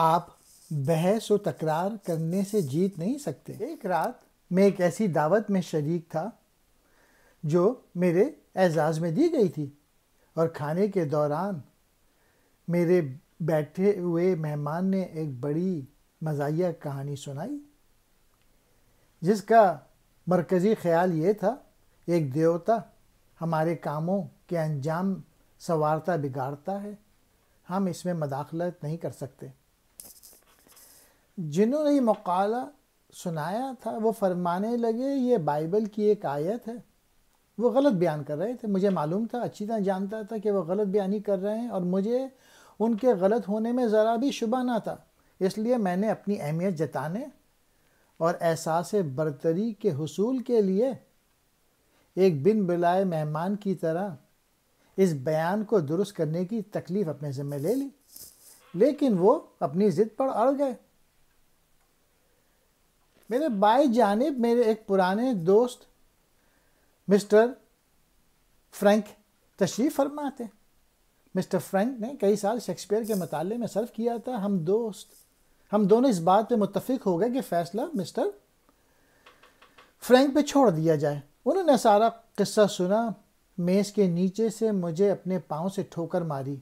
आप बहस और तकरार करने से जीत नहीं सकते एक रात मैं एक ऐसी दावत में शरीक था जो मेरे एजाज़ में दी गई थी और खाने के दौरान मेरे बैठे हुए मेहमान ने एक बड़ी मजाया कहानी सुनाई जिसका मरकज़ी ख्याल ये था एक देवता हमारे कामों के अंजाम संवारता बिगाड़ता है हम इसमें मदाखलत नहीं कर सकते जिन्होंने ये मकाला सुनाया था वो फरमाने लगे ये बाइबल की एक आयत है वो गलत बयान कर रहे थे मुझे मालूम था अच्छी तरह जानता था कि वो गलत बयानी कर रहे हैं और मुझे उनके गलत होने में ज़रा भी शुबा ना था इसलिए मैंने अपनी अहमियत जताने और एहसास बरतरी के हसूल के लिए एक बिन बुलाए मेहमान की तरह इस बयान को दुरुस्त करने की तकलीफ़ अपने ज़िम्मे ले ली लेकिन वो अपनी ज़िद पर अड़ गए मेरे बाई जानब मेरे एक पुराने दोस्त मिस्टर फ्रैंक तशरीफ़ फरमाते मिस्टर फ्रैंक ने कई साल शेक्सपियर के मताले में सर्व किया था हम दोस्त हम दोनों इस बात पे मुतफिक हो गए कि फ़ैसला मिस्टर फ्रैंक पे छोड़ दिया जाए उन्होंने सारा किस्सा सुना मेज़ के नीचे से मुझे अपने पाँव से ठोकर मारी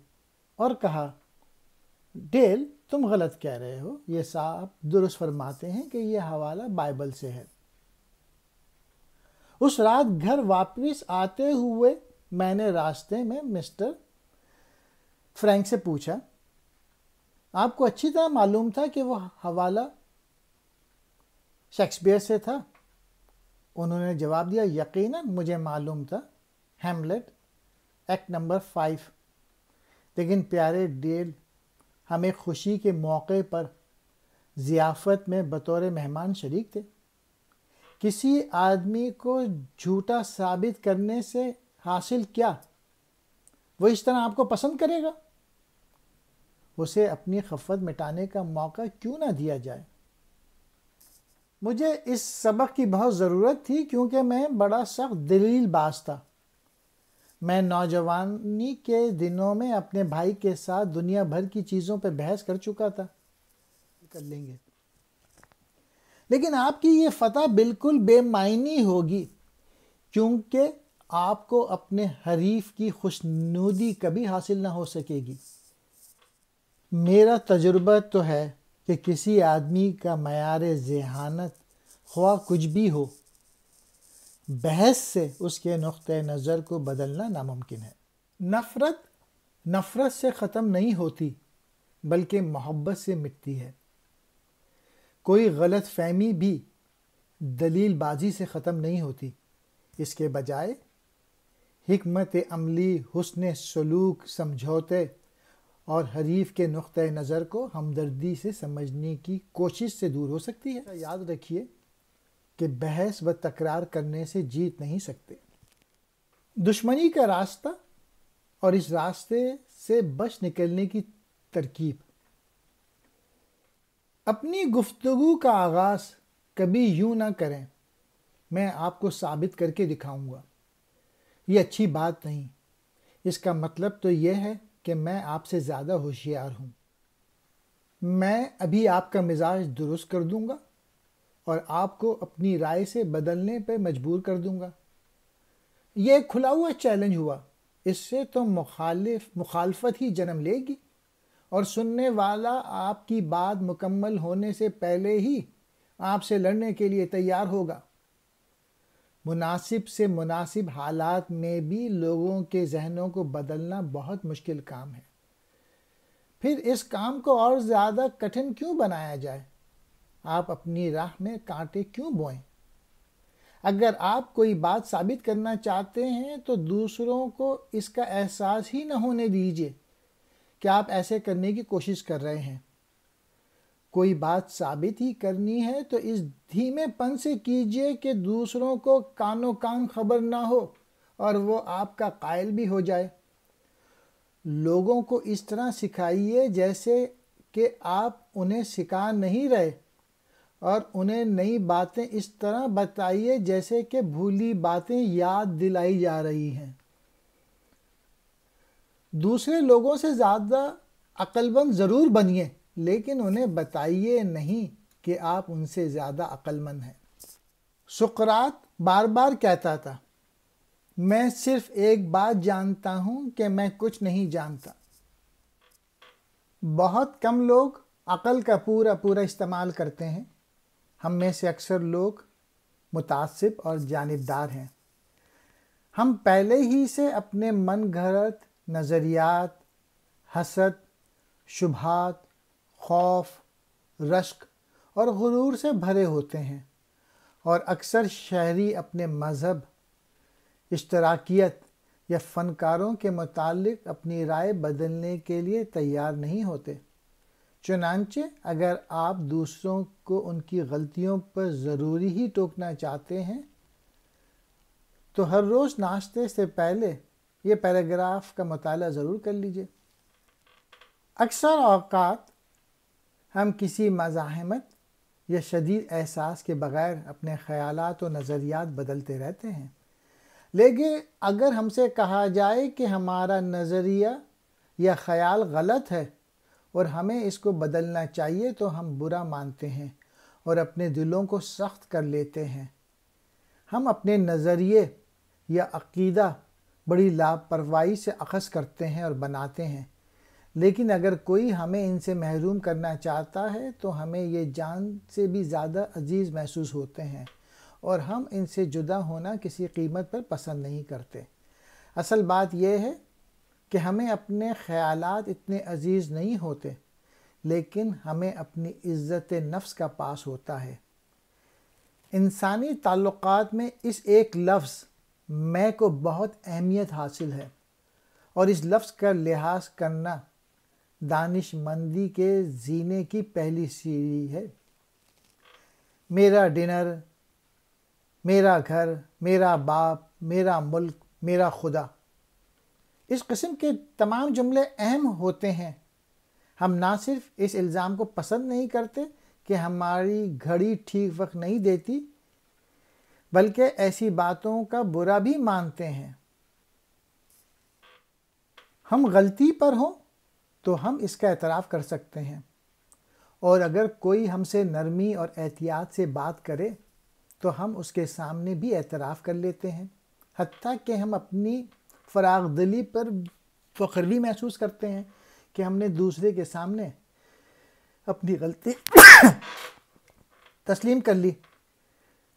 और कहा डेल तुम गलत कह रहे हो ये साहब दुरुस्त फरमाते हैं कि यह हवाला बाइबल से है उस रात घर वापस आते हुए मैंने रास्ते में मिस्टर फ्रैंक से पूछा आपको अच्छी तरह मालूम था कि वह हवाला शेक्सपियर से था उन्होंने जवाब दिया यकीनन मुझे मालूम था हेमलेट एक्ट नंबर फाइव लेकिन प्यारे डेल हमें खुशी के मौके पर ज़ियाफ़त में बतौर मेहमान शरीक थे किसी आदमी को झूठा साबित करने से हासिल क्या वो इस तरह आपको पसंद करेगा उसे अपनी खफत मिटाने का मौका क्यों ना दिया जाए मुझे इस सबक की बहुत ज़रूरत थी क्योंकि मैं बड़ा सख्त दलील बाज था मैं नौजवानी के दिनों में अपने भाई के साथ दुनिया भर की चीज़ों पर बहस कर चुका था कर लेंगे लेकिन आपकी ये फतह बिल्कुल बेमायनी होगी क्योंकि आपको अपने हरीफ की खुशनूदी कभी हासिल ना हो सकेगी मेरा तजुर्बा तो है कि किसी आदमी का मैार जहानत ख्वा कुछ भी हो बहस से उसके नुक़ नज़र को बदलना नामुमकिन है नफ़रत नफ़रत से ख़त्म नहीं होती बल्कि मोहब्बत से मिटती है कोई गलत फहमी भी दलीलबाजी से ख़त्म नहीं होती इसके बजाय हमत अमली हसन सलूक समझौते और हरीफ के नुक़ नज़र को हमदर्दी से समझने की कोशिश से दूर हो सकती है याद रखिए कि बहस व तकरार करने से जीत नहीं सकते दुश्मनी का रास्ता और इस रास्ते से बच निकलने की तरकीब अपनी गुफ्तगु का आगाज कभी यूं ना करें मैं आपको साबित करके दिखाऊंगा ये अच्छी बात नहीं इसका मतलब तो यह है कि मैं आपसे ज़्यादा होशियार हूँ मैं अभी आपका मिजाज दुरुस्त कर दूंगा और आपको अपनी राय से बदलने पर मजबूर कर दूंगा यह एक खुला हुआ चैलेंज हुआ इससे तो मुखालिफ मुखालफत ही जन्म लेगी और सुनने वाला आपकी बात मुकम्मल होने से पहले ही आपसे लड़ने के लिए तैयार होगा मुनासिब से मुनासिब हालात में भी लोगों के जहनों को बदलना बहुत मुश्किल काम है फिर इस काम को और ज़्यादा कठिन क्यों बनाया जाए आप अपनी राह में कांटे क्यों बोएं अगर आप कोई बात साबित करना चाहते हैं तो दूसरों को इसका एहसास ही न होने दीजिए कि आप ऐसे करने की कोशिश कर रहे हैं कोई बात साबित ही करनी है तो इस धीमेपन से कीजिए कि दूसरों को कानो कान खबर ना हो और वो आपका कायल भी हो जाए लोगों को इस तरह सिखाइए जैसे कि आप उन्हें सिखा नहीं रहे और उन्हें नई बातें इस तरह बताइए जैसे कि भूली बातें याद दिलाई जा रही हैं दूसरे लोगों से ज़्यादा अक्लमंद ज़रूर बनिए लेकिन उन्हें बताइए नहीं कि आप उनसे ज़्यादा अक्लमंद हैं सुकरात बार बार कहता था मैं सिर्फ एक बात जानता हूँ कि मैं कुछ नहीं जानता बहुत कम लोग अकल का पूरा पूरा इस्तेमाल करते हैं हम में से अक्सर लोग मुतासिब और जानबदार हैं हम पहले ही से अपने मन घरत नज़रियात हसद शुभात खौफ रश्क और गुरूर से भरे होते हैं और अक्सर शहरी अपने मज़हब इश्तराकियत या फ़नकारों के मतलब अपनी राय बदलने के लिए तैयार नहीं होते चुनानचे अगर आप दूसरों को उनकी गलतियों पर ज़रूरी ही टोकना चाहते हैं तो हर रोज़ नाश्ते से पहले ये पैराग्राफ का मताल ज़रूर कर लीजिए अक्सर अवकात हम किसी मज़ाहमत या शदीद एहसास के बग़ैर अपने ख़यालत और नज़रियात बदलते रहते हैं लेकिन अगर हमसे कहा जाए कि हमारा नज़रिया या ख़याल गलत है और हमें इसको बदलना चाहिए तो हम बुरा मानते हैं और अपने दिलों को सख्त कर लेते हैं हम अपने नज़रिए या अकीदा बड़ी लापरवाही से अखस करते हैं और बनाते हैं लेकिन अगर कोई हमें इनसे महरूम करना चाहता है तो हमें ये जान से भी ज़्यादा अजीज़ महसूस होते हैं और हम इनसे जुदा होना किसी कीमत पर पसंद नहीं करते असल बात यह है कि हमें अपने ख्यालात इतने अजीज़ नहीं होते लेकिन हमें अपनी इज़्ज़त नफ्स का पास होता है इंसानी ताल्लुकात में इस एक लफ्ज़ मैं को बहुत अहमियत हासिल है और इस लफ्ज़ का लिहाज करना दानिशमंदी के जीने की पहली सीढ़ी है मेरा डिनर मेरा घर मेरा बाप मेरा मुल्क मेरा खुदा इस कस्म के तमाम जुमले अहम होते हैं हम ना सिर्फ इस इल्ज़ाम को पसंद नहीं करते कि हमारी घड़ी ठीक वक्त नहीं देती बल्कि ऐसी बातों का बुरा भी मानते हैं हम गलती पर हों तो हम इसका एतराफ़ कर सकते हैं और अगर कोई हमसे नरमी और एहतियात से बात करे तो हम उसके सामने भी एतराफ़ कर लेते हैं हती कि हम अपनी फराग दिली पर फ़ख्र भी महसूस करते हैं कि हमने दूसरे के सामने अपनी गलती तस्लीम कर ली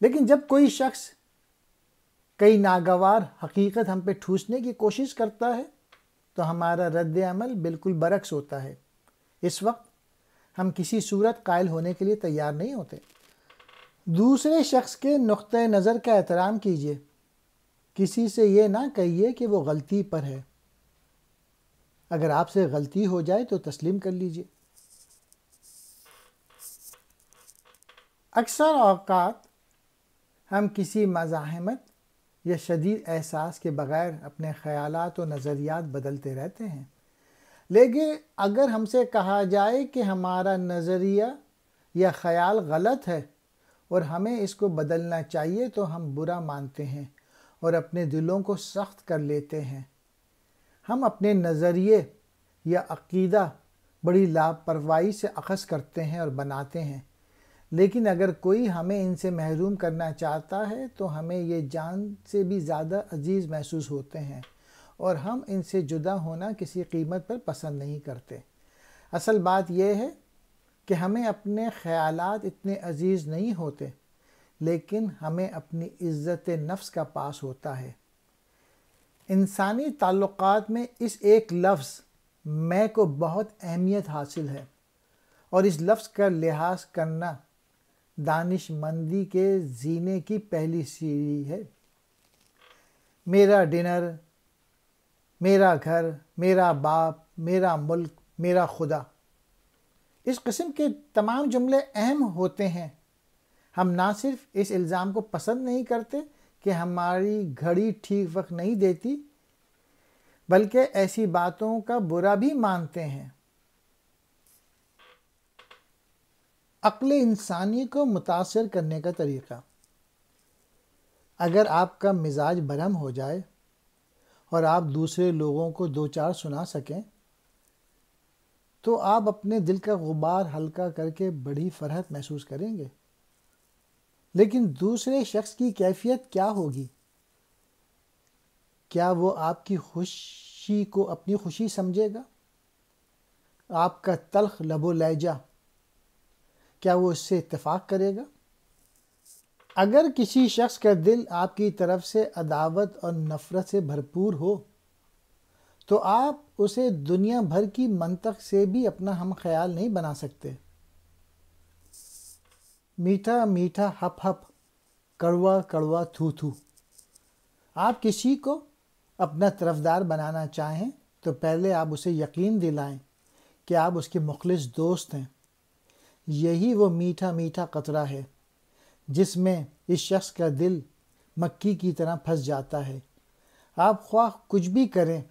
लेकिन जब कोई शख्स कई नागवार हकीकत हम पे ठूसने की कोशिश करता है तो हमारा रद्द अमल बिल्कुल बरक्स होता है इस वक्त हम किसी सूरत कायल होने के लिए तैयार नहीं होते दूसरे शख्स के नुक़ नज़र का एहतराम कीजिए किसी से ये ना कहिए कि वो गलती पर है अगर आपसे गलती हो जाए तो तस्लीम कर लीजिए अक्सर अवकात हम किसी मज़ाहमत या शदीद एहसास के बग़ैर अपने ख्याल और नज़रियात बदलते रहते हैं लेकिन अगर हमसे कहा जाए कि हमारा नज़रिया या ख्याल गलत है और हमें इसको बदलना चाहिए तो हम बुरा मानते हैं और अपने दिलों को सख्त कर लेते हैं हम अपने नज़रिए या अकीदा बड़ी लापरवाही से अखस करते हैं और बनाते हैं लेकिन अगर कोई हमें इनसे महरूम करना चाहता है तो हमें ये जान से भी ज़्यादा अजीज़ महसूस होते हैं और हम इनसे जुदा होना किसी कीमत पर पसंद नहीं करते असल बात यह है कि हमें अपने ख्यालात इतने अजीज़ नहीं होते लेकिन हमें अपनी इज्जत नफ्स का पास होता है इंसानी ताल्लुकात में इस एक लफ्ज़ मैं को बहुत अहमियत हासिल है और इस लफ्ज़ का लिहाज करना दानिशमंदी के जीने की पहली सीढ़ी है मेरा डिनर मेरा घर मेरा बाप मेरा मुल्क मेरा खुदा इस कस्म के तमाम जुमले अहम होते हैं हम ना सिर्फ इस इल्ज़ाम को पसंद नहीं करते कि हमारी घड़ी ठीक वक्त नहीं देती बल्कि ऐसी बातों का बुरा भी मानते हैं अक्ल इंसानी को मुतासर करने का तरीक़ा अगर आपका मिजाज बरम हो जाए और आप दूसरे लोगों को दो चार सुना सकें तो आप अपने दिल का गुबार हल्का करके बड़ी फरहत महसूस करेंगे लेकिन दूसरे शख्स की कैफियत क्या होगी क्या वो आपकी खुशी को अपनी खुशी समझेगा आपका तलख लबो लहजा क्या वो इससे इतफाक़ करेगा अगर किसी शख्स का दिल आपकी तरफ से अदावत और नफ़रत से भरपूर हो तो आप उसे दुनिया भर की मंतक से भी अपना हम ख्याल नहीं बना सकते मीठा मीठा हप हप कड़वा कड़वा थू थू आप किसी को अपना तरफदार बनाना चाहें तो पहले आप उसे यकीन दिलाएं कि आप उसके मुखलिस दोस्त हैं यही वो मीठा मीठा कतरा है जिसमें इस शख्स का दिल मक्की की तरह फंस जाता है आप ख्वाह कुछ भी करें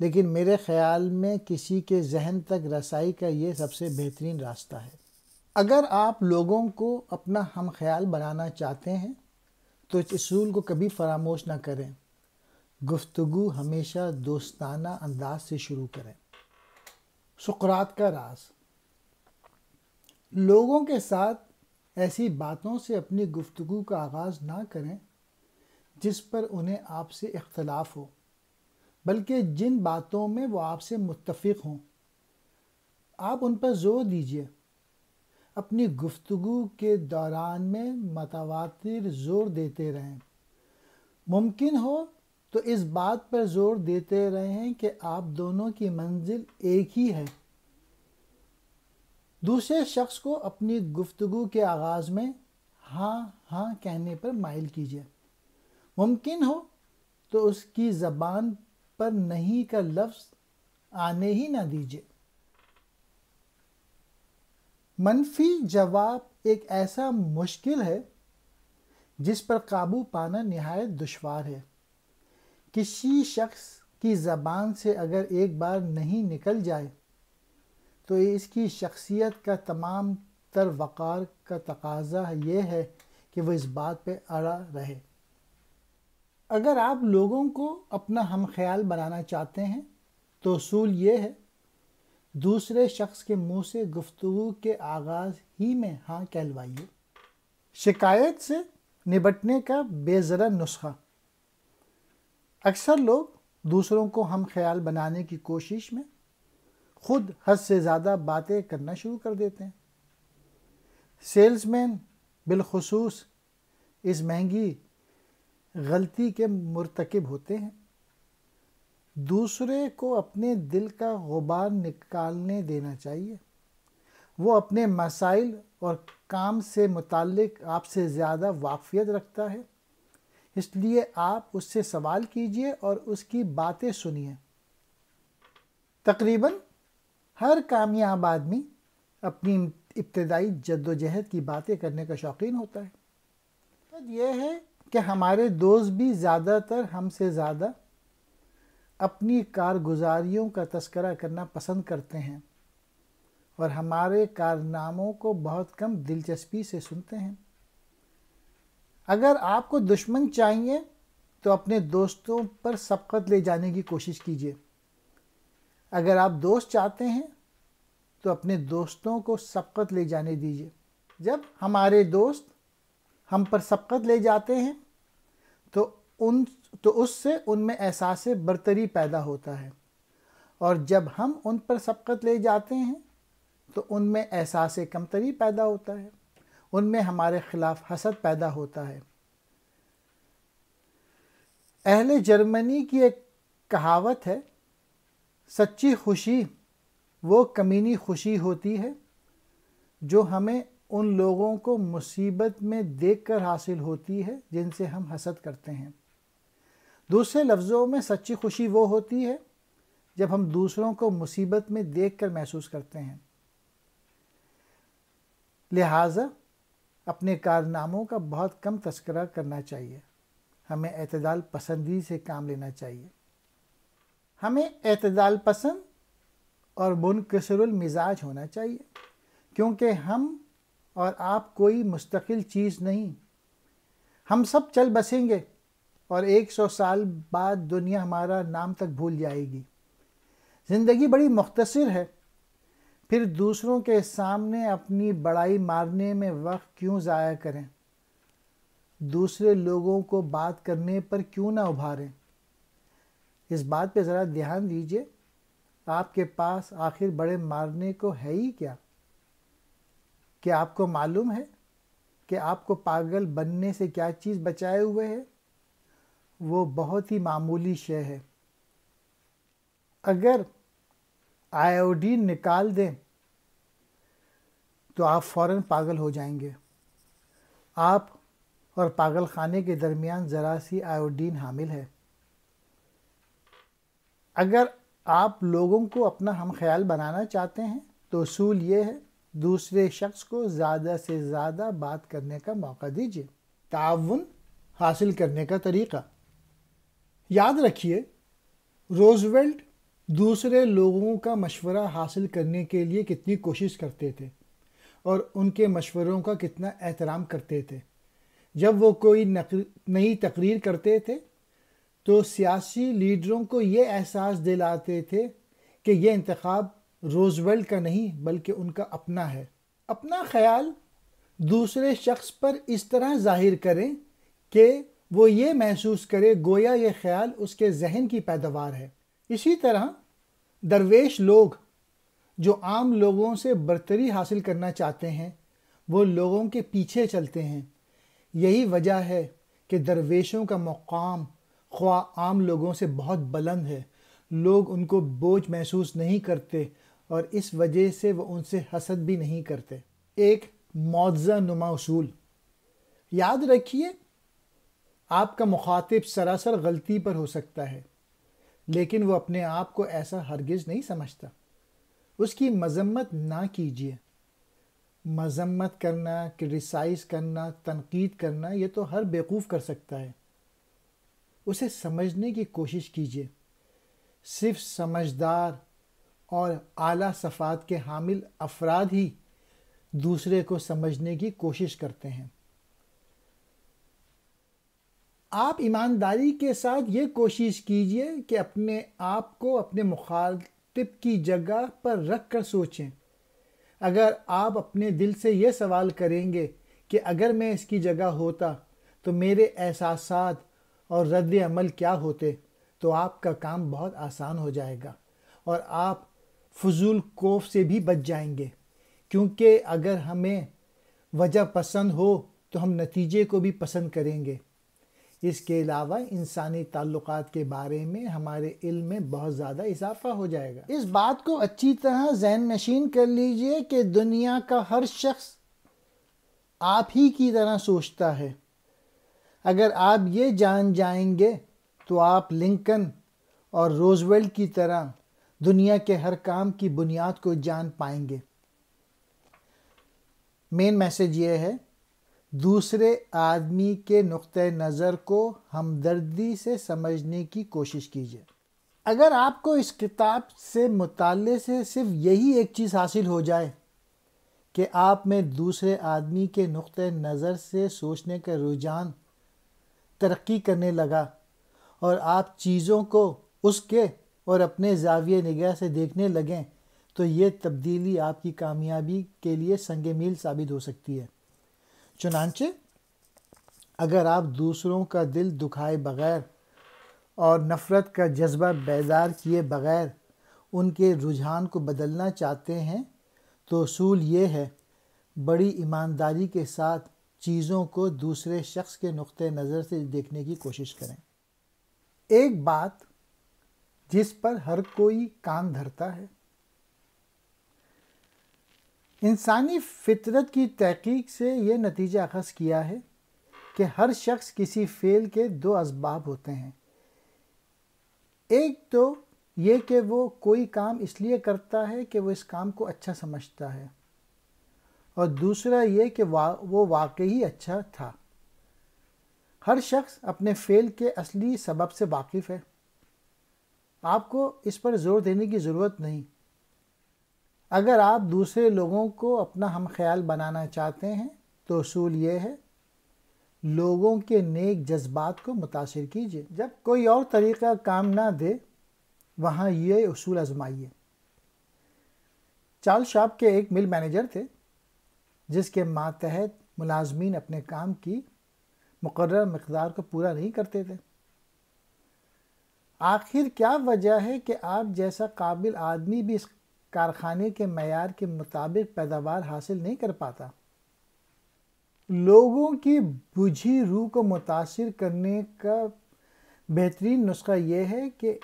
लेकिन मेरे ख़्याल में किसी के जहन तक रसाई का ये सबसे बेहतरीन रास्ता है अगर आप लोगों को अपना हम ख्याल बनाना चाहते हैं तो इस असूल को कभी फरामोश ना करें गुफ्तगु हमेशा दोस्ताना अंदाज से शुरू करें सुकरात का राज लोगों के साथ ऐसी बातों से अपनी गुफ्तगु का आगाज़ ना करें जिस पर उन्हें आपसे इख्तलाफ हो बल्कि जिन बातों में वो आपसे मुतफ़ हों आप उन पर ज़ोर दीजिए अपनी गुफ्तु के दौरान में मतवातिर जोर देते रहें मुमकिन हो तो इस बात पर जोर देते रहें कि आप दोनों की मंजिल एक ही है दूसरे शख्स को अपनी गुफ्तगु के आगाज़ में हाँ हाँ कहने पर माइल कीजिए मुमकिन हो तो उसकी ज़बान पर नहीं का लफ्ज़ आने ही ना दीजिए मनफी जवाब एक ऐसा मुश्किल है जिस पर काबू पाना नहायत दुशवार है किसी शख्स की ज़बान से अगर एक बार नहीं निकल जाए तो इसकी शख्सियत का तमाम तर वक़ार का तकाजा ये है कि वह इस बात पे अड़ा रहे अगर आप लोगों को अपना हम ख्याल बनाना चाहते हैं तो असूल ये है दूसरे शख्स के मुंह से गुफ्तु के आगाज ही में हाँ कहलवाइए शिकायत से निबटने का बेजरा नुस्खा अक्सर लोग दूसरों को हम ख्याल बनाने की कोशिश में खुद हद से ज़्यादा बातें करना शुरू कर देते हैं सेल्समैन बिलखसूस इस महंगी गलती के मरतकब होते हैं दूसरे को अपने दिल का गुबार निकालने देना चाहिए वो अपने मसाइल और काम से मुतक आपसे ज़्यादा वाफ़ियत रखता है इसलिए आप उससे सवाल कीजिए और उसकी बातें सुनिए तकरीबन हर कामयाब आदमी अपनी इब्तदाई जद्दोजहद की बातें करने का शौकीन होता है तो यह है कि हमारे दोस्त भी ज़्यादातर हमसे ज़्यादा अपनी कारगुजारियों का तस्करा करना पसंद करते हैं और हमारे कारनामों को बहुत कम दिलचस्पी से सुनते हैं अगर आपको दुश्मन चाहिए तो अपने दोस्तों पर सबकत ले जाने की कोशिश कीजिए अगर आप दोस्त चाहते हैं तो अपने दोस्तों को सबकत ले जाने दीजिए जब हमारे दोस्त हम पर सबकत ले जाते हैं तो उन तो उससे उनमें एहसास बरतरी पैदा होता है और जब हम उन पर सबकत ले जाते हैं तो उनमें एहसास कमतरी पैदा होता है उनमें हमारे ख़िलाफ़ हसद पैदा होता है अहले जर्मनी की एक कहावत है सच्ची खुशी वो कमीनी खुशी होती है जो हमें उन लोगों को मुसीबत में देखकर हासिल होती है जिनसे हम हसद करते हैं दूसरे लफ्ज़ों में सच्ची खुशी वो होती है जब हम दूसरों को मुसीबत में देख कर महसूस करते हैं लिहाजा अपने कारनामों का बहुत कम तस्करा करना चाहिए हमें अतदाल पसंदी से काम लेना चाहिए हमें अतदाल पसंद और मिजाज होना चाहिए क्योंकि हम और आप कोई मुस्तकिल चीज़ नहीं हम सब चल बसेंगे और 100 साल बाद दुनिया हमारा नाम तक भूल जाएगी ज़िंदगी बड़ी मुख्तसर है फिर दूसरों के सामने अपनी बड़ाई मारने में वक्त क्यों ज़ाया करें दूसरे लोगों को बात करने पर क्यों ना उभारें इस बात पे ज़रा ध्यान दीजिए आपके पास आखिर बड़े मारने को है ही क्या क्या आपको मालूम है कि आपको पागल बनने से क्या चीज़ बचाए हुए है वो बहुत ही मामूली शय है अगर आयोडीन निकाल दें तो आप फौरन पागल हो जाएंगे आप और पागल खाने के दरमियान ज़रा सी आयोडीन हामिल है अगर आप लोगों को अपना हम ख्याल बनाना चाहते हैं तो असूल ये है दूसरे शख्स को ज़्यादा से ज़्यादा बात करने का मौका दीजिए ताउन हासिल करने का तरीक़ा याद रखिए रोजवेल्ट दूसरे लोगों का मशवरा हासिल करने के लिए कितनी कोशिश करते थे और उनके मशवरों का कितना एहतराम करते थे जब वो कोई नई तकरीर करते थे तो सियासी लीडरों को ये एहसास दिलाते थे कि यह इंतखब रोजवेल्ट का नहीं बल्कि उनका अपना है अपना ख्याल दूसरे शख्स पर इस तरह जाहिर करें कि वो ये महसूस करे गोया ये ख्याल उसके जहन की पैदावार है इसी तरह दरवेश लोग जो आम लोगों से बर्तरी हासिल करना चाहते हैं वो लोगों के पीछे चलते हैं यही वजह है कि दरवेशों का मकाम ख्वा आम लोगों से बहुत बुलंद है लोग उनको बोझ महसूस नहीं करते और इस वजह से वो उनसे हसद भी नहीं करते एक मुआवजा नुमा उसूल याद रखिए आपका मुखातिब सरासर गलती पर हो सकता है लेकिन वो अपने आप को ऐसा हरगिज़ नहीं समझता उसकी मजम्मत ना कीजिए मजम्मत करना क्रिटिसाइज़ करना तनकीद करना ये तो हर बेवकूफ़ कर सकता है उसे समझने की कोशिश कीजिए सिर्फ समझदार और आला सफ़ात के हामिल अफराद ही दूसरे को समझने की कोशिश करते हैं आप ईमानदारी के साथ ये कोशिश कीजिए कि अपने आप को अपने मुखातिब की जगह पर रख कर सोचें अगर आप अपने दिल से ये सवाल करेंगे कि अगर मैं इसकी जगह होता तो मेरे एहसास और रद्द अमल क्या होते तो आपका काम बहुत आसान हो जाएगा और आप फजूल कोफ से भी बच जाएंगे क्योंकि अगर हमें वजह पसंद हो तो हम नतीजे को भी पसंद करेंगे इसके अलावा इंसानी ताल्लुक के बारे में हमारे इल्म में बहुत ज़्यादा इजाफा हो जाएगा इस बात को अच्छी तरह जहन नशीन कर लीजिए कि दुनिया का हर शख्स आप ही की तरह सोचता है अगर आप ये जान जाएंगे तो आप लिंकन और रोजवेल्ट की तरह दुनिया के हर काम की बुनियाद को जान पाएंगे मेन मैसेज ये है दूसरे आदमी के नुक़ नज़र को हमदर्दी से समझने की कोशिश कीजिए अगर आपको इस किताब से मुताले से सिर्फ यही एक चीज़ हासिल हो जाए कि आप में दूसरे आदमी के नुक़ नज़र से सोचने का रुझान तरक्की करने लगा और आप चीज़ों को उसके और अपने जाविय निगाह से देखने लगें तो ये तब्दीली आपकी कामयाबी के लिए संग मील साबित हो सकती है चुनानचे अगर आप दूसरों का दिल दुखाए बगैर और नफ़रत का जज्बा बेजार किए बगैर उनके रुझान को बदलना चाहते हैं तो असूल ये है बड़ी ईमानदारी के साथ चीज़ों को दूसरे शख्स के नुक़ नज़र से देखने की कोशिश करें एक बात जिस पर हर कोई कान धरता है इंसानी फितरत की तहकीक से ये नतीजा अखस किया है कि हर शख्स किसी फेल के दो असबाब होते हैं एक तो ये कि वो कोई काम इसलिए करता है कि वो इस काम को अच्छा समझता है और दूसरा ये कि वा, वो वाकई अच्छा था हर शख्स अपने फेल के असली सबब से वाकिफ़ है आपको इस पर ज़ोर देने की ज़रूरत नहीं अगर आप दूसरे लोगों को अपना हम ख्याल बनाना चाहते हैं तो असूल ये है लोगों के नेक जज्बात को मुतासर कीजिए जब कोई और तरीका काम ना दे वहाँ ये असूल आजमाइए चार्ल शॉप के एक मिल मैनेजर थे जिसके मातहत मुलाजमीन अपने काम की मुकर मकदार को पूरा नहीं करते थे आखिर क्या वजह है कि आप जैसा काबिल आदमी भी इस कारखाने के मैार के मुताबिक पैदावार हासिल नहीं कर पाता लोगों की बुझी रूह को मुतासर करने का बेहतरीन नुस्खा यह है कि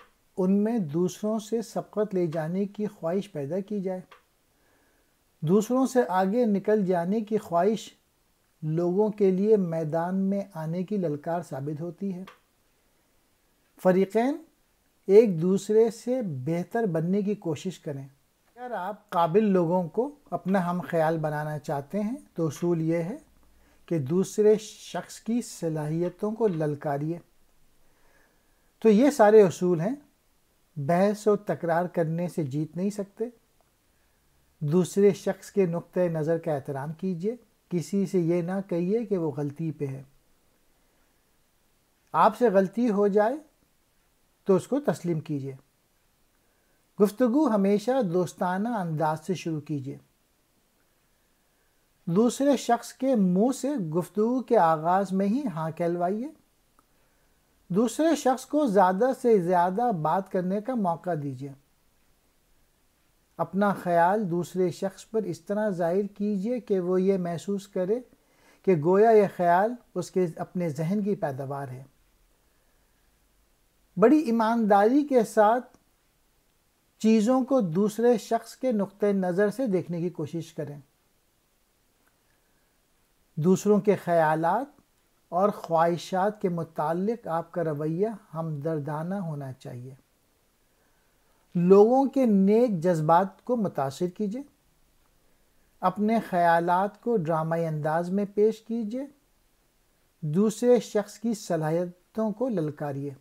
उनमें दूसरों से सबकत ले जाने की ख्वाहिश पैदा की जाए दूसरों से आगे निकल जाने की ख्वाहिश लोगों के लिए मैदान में आने की ललकार साबित होती है फरीकैन एक दूसरे से बेहतर बनने की कोशिश करें अगर आप काबिल लोगों को अपना हम ख्याल बनाना चाहते हैं तो असूल ये है कि दूसरे शख्स की सलाहियतों को ललकारिए तो ये सारे असूल हैं बहस और तकरार करने से जीत नहीं सकते दूसरे शख्स के नुक़ नज़र का एहतराम कीजिए किसी से ये ना कहिए कि वो गलती पे है आपसे गलती हो जाए तो उसको तस्लीम कीजिए गुफ्तगु हमेशा दोस्ताना अंदाज से शुरू कीजिए दूसरे शख्स के मुंह से गुफ्तगु के आगाज़ में ही हाँ कहलवाइए दूसरे शख्स को ज़्यादा से ज़्यादा बात करने का मौका दीजिए अपना ख्याल दूसरे शख्स पर इस तरह ज़ाहिर कीजिए कि वो ये महसूस करे कि गोया यह ख्याल उसके अपने जहन की पैदावार है बड़ी ईमानदारी के साथ चीज़ों को दूसरे शख्स के नुक़ नज़र से देखने की कोशिश करें दूसरों के ख्याल और ख्वाहिशात के मुतालिक आपका रवैया हमदर्दाना होना चाहिए लोगों के नेक जज्बात को मुतासर कीजिए अपने ख्यालात को ड्रामाई अंदाज में पेश कीजिए दूसरे शख्स की सलाहियतों को ललकारिए